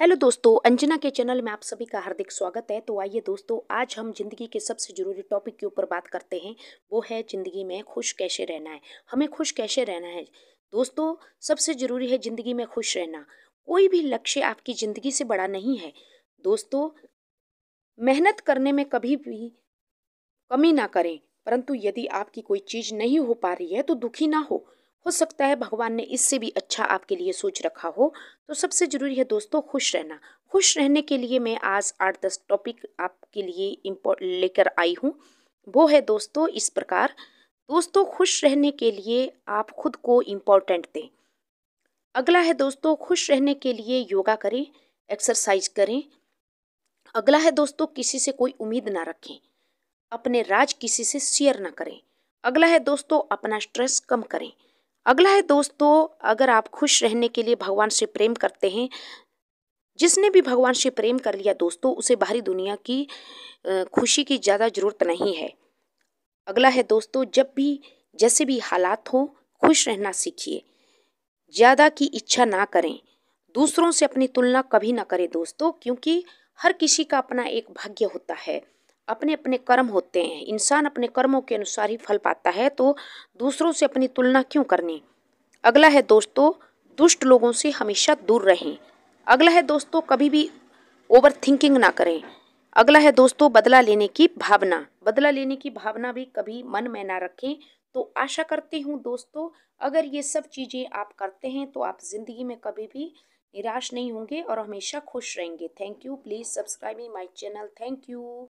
hello दोस्तों अंजना के channel में आप सभी का हार्दिक स्वागत है तो आइए दोस्तों आज हम जिंदगी के सबसे ज़रूरी टॉपिक के ऊपर बात करते हैं वो है ज़िंदगी में खुश कैसे रहना है हमें खुश कैसे रहना है दोस्तों सबसे ज़रूरी है ज़िंदगी में खुश रहना कोई भी लक्ष्य आपकी ज़िंदगी से बड़ा नहीं है दोस्तों मेहनत करने में कभी भी कमी ना करें परंतु यदि आपकी कोई चीज़ नहीं हो पा रही है तो दुखी ना हो हो सकता है भगवान ने इससे भी अच्छा आपके लिए सोच रखा हो तो सबसे ज़रूरी है दोस्तों खुश रहना खुश रहने के लिए मैं आज आठ दस टॉपिक आपके लिए इम्पोर्ट लेकर आई हूँ वो है दोस्तों इस प्रकार दोस्तों खुश रहने के लिए आप खुद को इम्पोर्टेंट दें अगला है दोस्तों खुश रहने के लिए योगा करें एक्सरसाइज करें अगला है दोस्तों किसी से कोई उम्मीद ना रखें अपने राज किसी से शेयर ना करें अगला है दोस्तों अपना स्ट्रेस कम करें अगला है दोस्तों अगर आप खुश रहने के लिए भगवान से प्रेम करते हैं जिसने भी भगवान से प्रेम कर लिया दोस्तों उसे बाहरी दुनिया की खुशी की ज़्यादा ज़रूरत नहीं है अगला है दोस्तों जब भी जैसे भी हालात हो खुश रहना सीखिए ज़्यादा की इच्छा ना करें दूसरों से अपनी तुलना कभी ना करें दोस्तों क्योंकि हर किसी का अपना एक भाग्य होता है अपने अपने कर्म होते हैं इंसान अपने कर्मों के अनुसार ही फल पाता है तो दूसरों से अपनी तुलना क्यों करनी अगला है दोस्तों दुष्ट लोगों से हमेशा दूर रहें अगला है दोस्तों कभी भी ओवर थिंकिंग ना करें अगला है दोस्तों बदला लेने की भावना बदला लेने की भावना भी कभी मन में ना रखें तो आशा करती हूँ दोस्तों अगर ये सब चीज़ें आप करते हैं तो आप ज़िंदगी में कभी भी निराश नहीं होंगे और हमेशा खुश रहेंगे thank you please subscribe me my channel thank you